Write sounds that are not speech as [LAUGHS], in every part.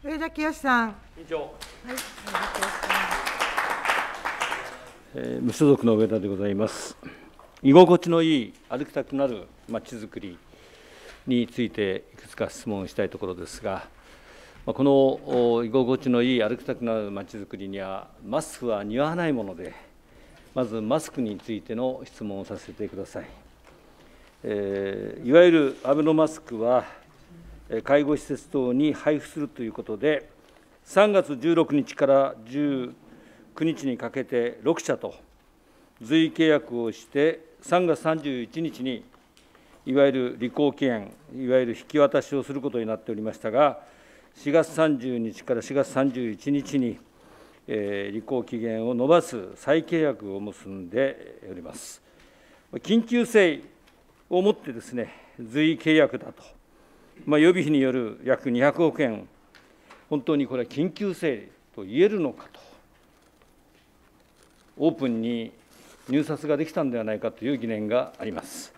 上田清さん。委員長。はい、えー、無所属の上田でございます。居心地のいい歩きたくなるまちづくりについていくつか質問したいところですが、まあ、この居心地のいい歩きたくなるまちづくりにはマスクは似合わないもので、まずマスクについての質問をさせてください。えー、いわゆるアベノマスクは介護施設等に配布するということで、3月16日から19日にかけて6社と随意契約をして、3月31日にいわゆる履行期限、いわゆる引き渡しをすることになっておりましたが、4月30日から4月31日に、えー、履行期限を延ばす再契約を結んでおります。緊急性をもってですね、随意契約だとまあ、予備費による約200億円、本当にこれは緊急整理と言えるのかと、オープンに入札ができたんではないかという疑念があります。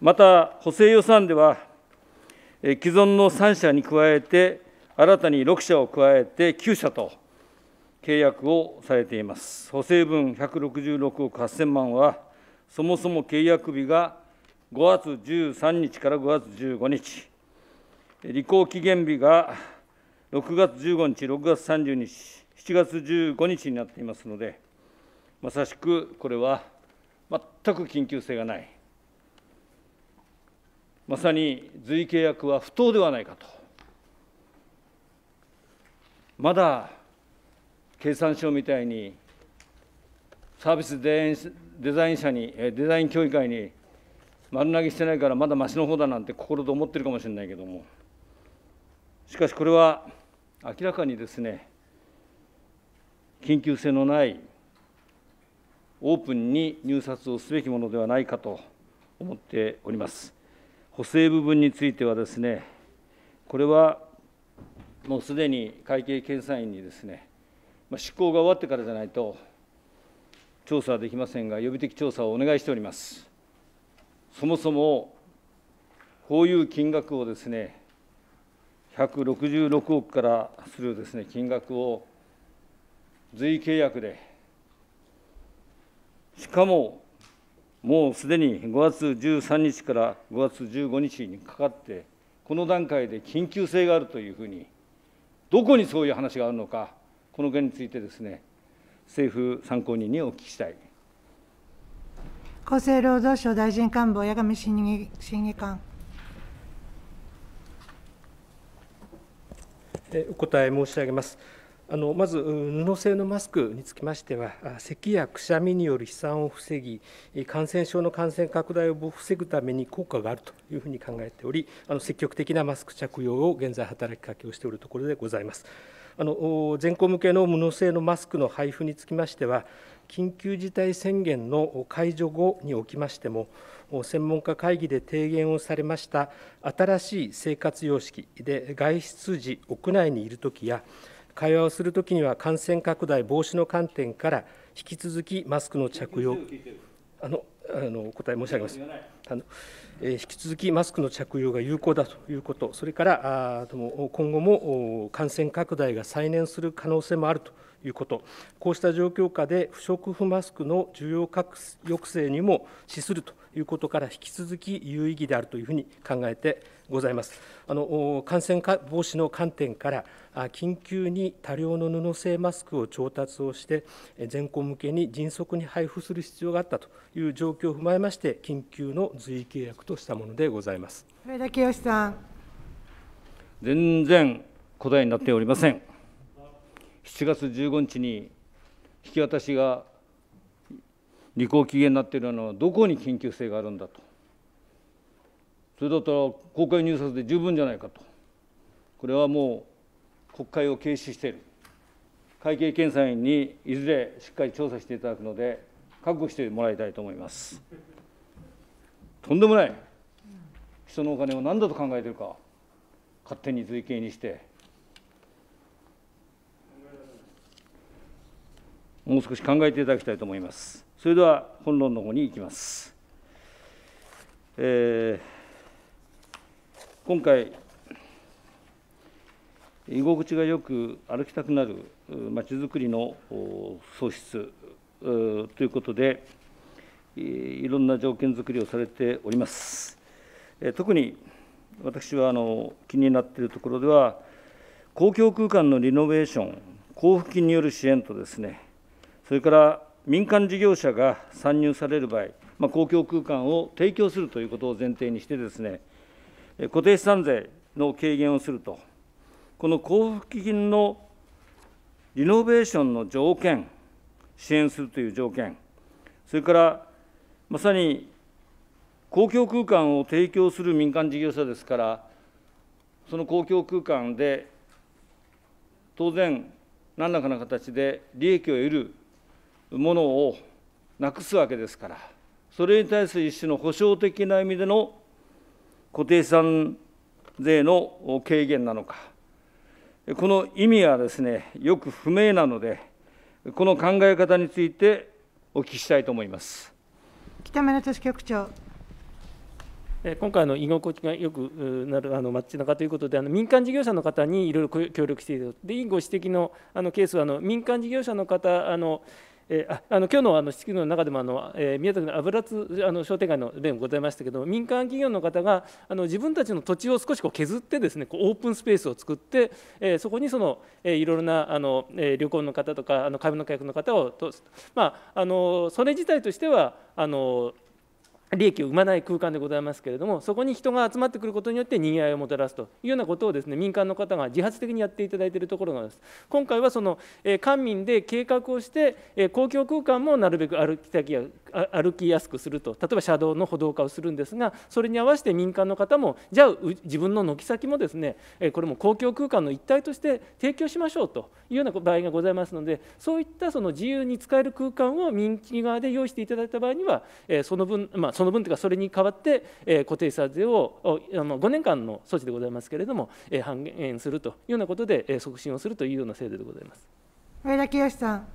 また、補正予算では、既存の3社に加えて、新たに6社を加えて9社と契約をされています。補正分166億8000万は、そもそも契約日が5月13日から5月15日、履行期限日が6月15日、6月30日、7月15日になっていますので、まさしくこれは全く緊急性がない、まさに随意契約は不当ではないかと、まだ経産省みたいにサービスデザイン社に、デザイン協議会に丸投げしてないから、まだましの方だなんて心と思ってるかもしれないけども。しかしこれは明らかにですね緊急性のないオープンに入札をすべきものではないかと思っております補正部分についてはですねこれはもうすでに会計検査院にですね、ま執行が終わってからじゃないと調査はできませんが予備的調査をお願いしておりますそもそもこういう金額をですね166億からするですね金額を随意契約で、しかももうすでに5月13日から5月15日にかかって、この段階で緊急性があるというふうに、どこにそういう話があるのか、この件についてですね、政府参考人にお聞きしたい。厚生労働省大臣官房八神審議審議官。お答え申し上げます。あのまず布製のマスクにつきましては、咳やくしゃみによる飛散を防ぎ、感染症の感染拡大を防ぐために効果があるというふうに考えており、あの積極的なマスク着用を現在、働きかけをしておるところでございます。あの全校向けの布製のマスクの配布につきましては、緊急事態宣言の解除後におきましても、専門家会議で提言をされました新しい生活様式で外出時、屋内にいるときや、会話をするときには感染拡大防止の観点から引き続きマスクの着用、あのあの答え申し上げます。あの引き続きマスクの着用が有効だということ、それから今後も感染拡大が再燃する可能性もあるということ、こうした状況下で不織布マスクの需要抑制にも資するということから、引き続き有意義であるというふうに考えてございます。あの感染防止の観点から、緊急に多量の布製マスクを調達をして、全校向けに迅速に配布する必要があったという状況を踏まえまして、緊急の随意契約としたものでございます。上田清さん全然答えになっておりません。7月15日に引き渡しが履行期限になっているのはどこに緊急性があるんだとそれだったら公開入札で十分じゃないかとこれはもう国会を軽視している会計検査院にいずれしっかり調査していただくので覚悟してもらいたいと思いますとんでもない人のお金を何だと考えているか勝手に随形にしてもう少し考えていただきたいと思います。それでは本論の方に行きます。えー、今回、居心地がよく歩きたくなるまちづくりの創出ということで、いろんな条件づくりをされております。特に私はあの気になっているところでは、公共空間のリノベーション、交付金による支援とですね、それから民間事業者が参入される場合、まあ、公共空間を提供するということを前提にしてですね、固定資産税の軽減をすると、この交付金のリノベーションの条件、支援するという条件、それからまさに公共空間を提供する民間事業者ですから、その公共空間で当然、何らかの形で利益を得るものをなくすわけですから、それに対する一種の保障的な意味での固定資産税の軽減なのか、この意味はですね、よく不明なので、この考え方についてお聞きしたいと思います。北村都市局長今回の居心地がよくなるあの街中ということで、あの民間事業者の方にいろいろ協力しているで、委員ご指摘のあのケースはあの、民間事業者の方あの、えー、あの今日のあの質疑の中でもあの、えー、宮崎の油津あの商店街の例もございましたけど民間企業の方があの自分たちの土地を少しこう削ってですねこうオープンスペースを作って、えー、そこにその、えー、いろいろなあの、えー、旅行の方とかあの買株の客の方を通す、まあ、あのそれ自体としてはあの利益を生まない空間でございますけれども、そこに人が集まってくることによって賑わいをもたらすというようなことをです、ね、民間の方が自発的にやっていただいているところなんです。今回はその、え官民で計画をして、え公共空間もなるべく歩き先や歩きやすくすると例えば車道の歩道化をするんですがそれに合わせて民間の方もじゃあ自分の軒先もですねこれも公共空間の一体として提供しましょうというような場合がございますのでそういったその自由に使える空間を民企側で用意していただいた場合にはその分、まあ、その分というかそれに代わって固定査税を5年間の措置でございますけれども半減するというようなことで促進をするというような制度でございます。上田清さん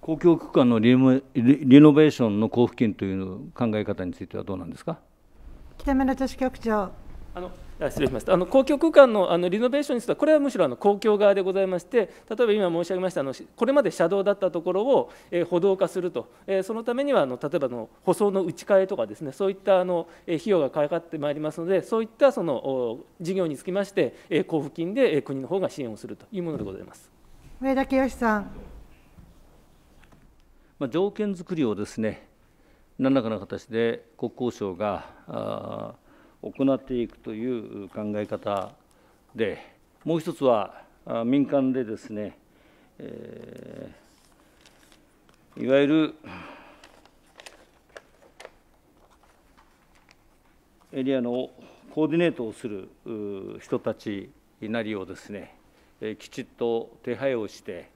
公共区間のリノリノベーションの交付金という考え方についてはどうなんですか北村都市局長あの失礼しましたあの公共空間のあのリノベーションについては、これはむしろあの公共側でございまして、例えば今申し上げましたあの、これまで車道だったところを、えー、歩道化すると、えー、そのためにはあの例えばの舗装の打ち替えとかですね、そういったあの、えー、費用がかかってまいりますので、そういったその事業につきまして、えー、交付金で、えー、国の方が支援をするというものでございます上田清さん。まあ、条件づくりをですね何らかの形で国交省が行っていくという考え方でもう一つは民間でですね、えー、いわゆるエリアのコーディネートをする人たちなりをですねきちっと手配をして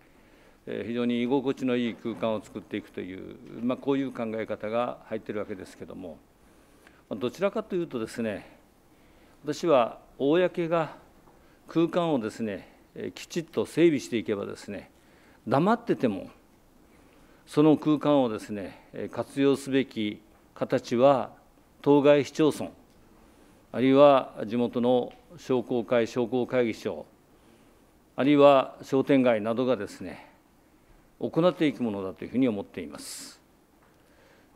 非常に居心地のいい空間を作っていくという、まあ、こういう考え方が入ってるわけですけどもどちらかというとですね私は公が空間をですねきちっと整備していけばですね黙っててもその空間をですね活用すべき形は当該市町村あるいは地元の商工会商工会議所あるいは商店街などがですね行っていくものだというふうに思っています。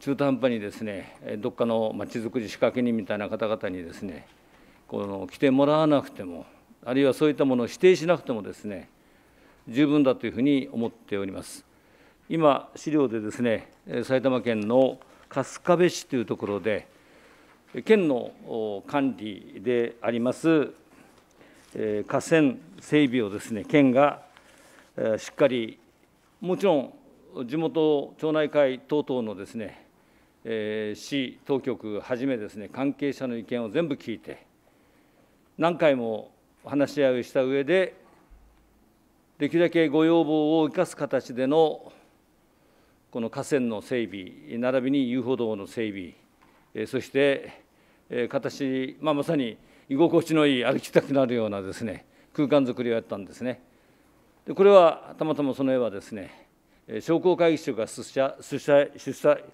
中途半端にですねどっかのまちづくり仕掛け人みたいな方々にですねこの来てもらわなくてもあるいはそういったものを否定しなくてもですね十分だというふうに思っております。今資料でですね埼玉県の春日部市というところで県の管理であります河川整備をですね県がしっかりもちろん地元町内会等々のですね、えー、市当局はじめですね関係者の意見を全部聞いて何回も話し合いをした上でできるだけご要望を生かす形でのこの河川の整備並びに遊歩道の整備、えー、そしてえー、形、まあ、まさに居心地のいい歩きたくなるようなですね空間づくりをやったんですね。でこれはたまたまその絵はですね商工会議所が主催主催主催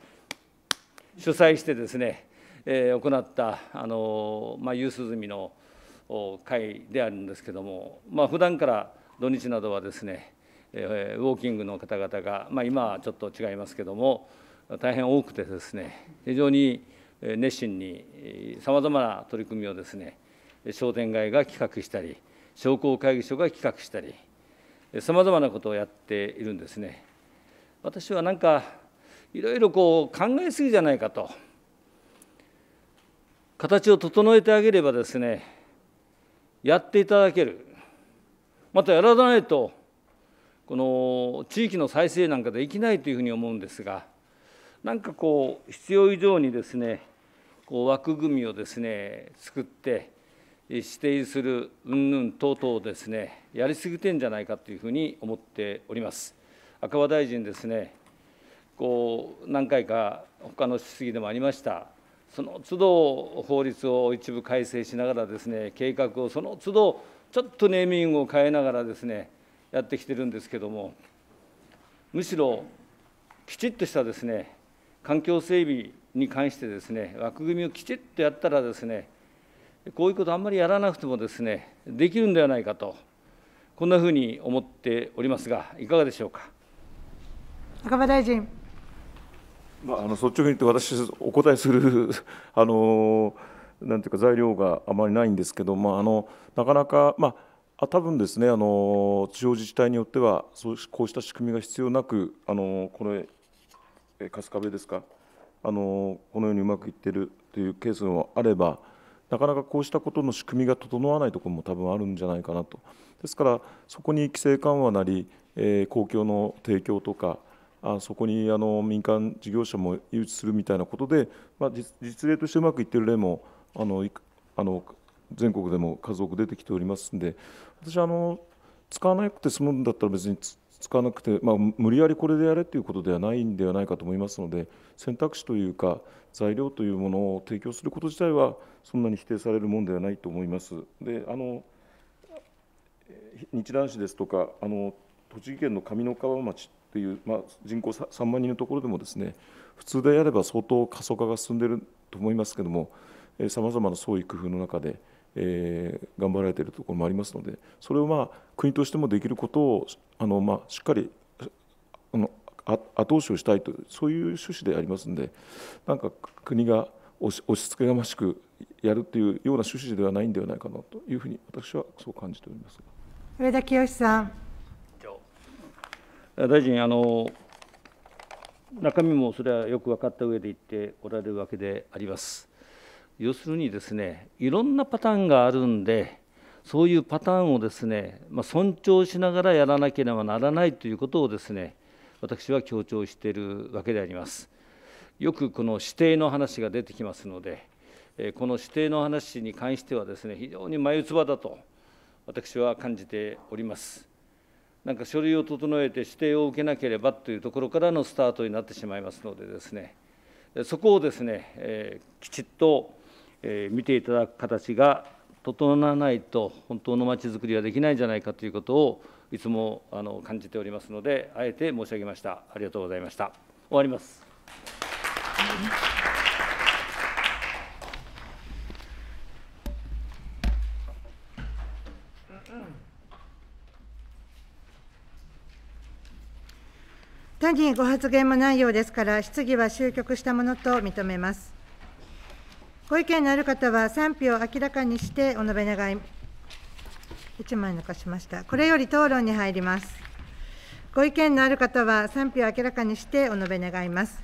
主催してですね、えー、行ったあの、まあ、夕涼みの会であるんですけども、まあ普段から土日などはですね、えー、ウォーキングの方々が、まあ、今はちょっと違いますけども大変多くてですね非常に熱心にさまざまな取り組みをですね商店街が企画したり商工会議所が企画したりさまざまなことをやっているんですね。私はなんかいろいろこう考えすぎじゃないかと形を整えてあげればですねやっていただけるまたやらないとこの地域の再生なんかできないというふうに思うんですがなんかこう必要以上にですねこう枠組みをですね作って指定する云々等々ですね、やりすぎてんじゃないかというふうに思っております。赤羽大臣ですね、こう何回か他の質疑でもありました、その都度法律を一部改正しながらですね、計画をその都度ちょっとネーミングを変えながらですね、やってきてるんですけども、むしろきちっとしたですね、環境整備に関してですね、枠組みをきちっとやったらですね、こういうことあんまりやらなくてもですねできるんではないかとこんなふうに思っておりますがいかがでしょうか赤羽大臣、まあ、あの率直に言って私お答えする [LAUGHS] あのなんていうか材料があまりないんですけど、まあ、あのなかなか、まあ、多分ですねあの地方自治体によってはそうこうした仕組みが必要なくあのこれ春日部ですかあのこのようにうまくいっているというケースもあれば。なかなかこうしたことの仕組みが整わないところも多分あるんじゃないかなとですからそこに規制緩和なり、えー、公共の提供とかあそこにあの民間事業者も誘致するみたいなことで、まあ、実例としてうまくいってる例もあのあの全国でも数多く出てきておりますんで私あの使わなくて済むんだったら別につかなくて、まあ、無理やりこれでやれということではないんではないかと思いますので選択肢というか材料というものを提供すること自体はそんなに否定されるものではないと思います。であの日南市ですとかあの栃木県の上三川町っていう、まあ、人口3万人のところでもですね普通であれば相当過疎化が進んでいると思いますけどもさまざまな創意工夫の中でえー、頑張られているところもありますのでそれを、まあ、国としてもできることをあの、まあ、しっかりあの後押しをしたいとそういう趣旨でありますのでなんか国が押し押し付けがましくやるというような趣旨ではないんではないかなというふうに私はそう感じております上田清さん大臣あの中身もそれはよく分かった上で言っておられるわけであります。要するにですねいろんなパターンがあるんでそういうパターンをですね、まあ、尊重しながらやらなければならないということをですね私は強調しているわけであります。よくこの指定の話が出てきますのでこの指定の話に関してはですね非常に眉唾だと私は感じております。なんか書類を整えて指定を受けなければというところからのスタートになってしまいますのでですねそこをですね、えー、きちっとえ見ていただく形が整わないと本当のまちづくりはできないんじゃないかということをいつもあの感じておりますのであえて申し上げましたありがとうございました終わります他にご発言もないようですから質疑は終局したものと認めますご意見のある方は賛否を明らかにしてお述べ願い、一枚残しました。これより討論に入ります。ご意見のある方は賛否を明らかにしてお述べ願います。